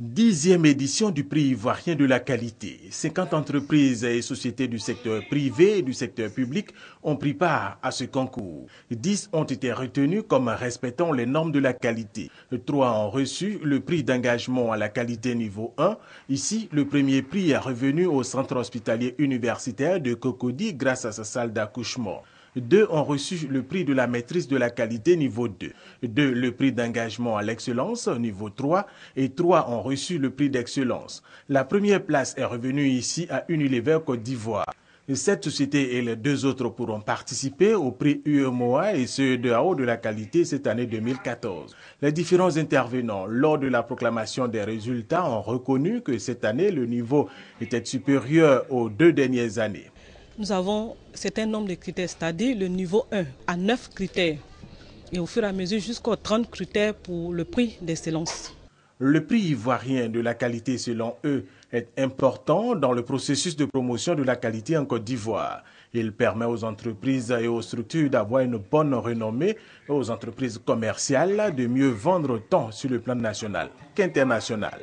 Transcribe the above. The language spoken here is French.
Dixième édition du prix ivoirien de la qualité. 50 entreprises et sociétés du secteur privé et du secteur public ont pris part à ce concours. 10 ont été retenues comme respectant les normes de la qualité. Trois ont reçu le prix d'engagement à la qualité niveau 1. Ici, le premier prix est revenu au centre hospitalier universitaire de Cocody grâce à sa salle d'accouchement. Deux ont reçu le prix de la maîtrise de la qualité niveau 2. Deux, le prix d'engagement à l'excellence niveau 3. Et trois ont reçu le prix d'excellence. La première place est revenue ici à Unilever Côte d'Ivoire. Cette société et les deux autres pourront participer au prix UEMOA et ce de haut de la qualité cette année 2014. Les différents intervenants lors de la proclamation des résultats ont reconnu que cette année le niveau était supérieur aux deux dernières années nous avons certain nombre de critères, c'est-à-dire le niveau 1 à 9 critères et au fur et à mesure jusqu'aux 30 critères pour le prix d'excellence. Le prix ivoirien de la qualité, selon eux, est important dans le processus de promotion de la qualité en Côte d'Ivoire. Il permet aux entreprises et aux structures d'avoir une bonne renommée, aux entreprises commerciales de mieux vendre tant sur le plan national qu'international.